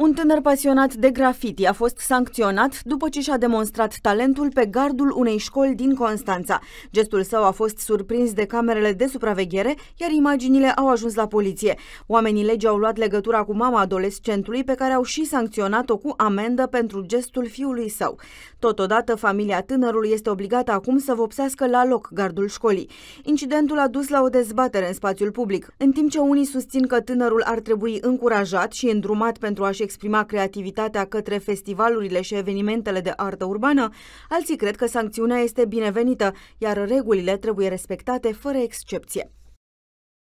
Un tânăr pasionat de graffiti a fost sancționat după ce și-a demonstrat talentul pe gardul unei școli din Constanța. Gestul său a fost surprins de camerele de supraveghere, iar imaginile au ajuns la poliție. Oamenii legii au luat legătura cu mama adolescentului, pe care au și sancționat-o cu amendă pentru gestul fiului său. Totodată, familia tânărului este obligată acum să vopsească la loc gardul școlii. Incidentul a dus la o dezbatere în spațiul public. În timp ce unii susțin că tânărul ar trebui încurajat și îndrumat pentru a-și exprima creativitatea către festivalurile și evenimentele de artă urbană, alții cred că sancțiunea este binevenită, iar regulile trebuie respectate fără excepție.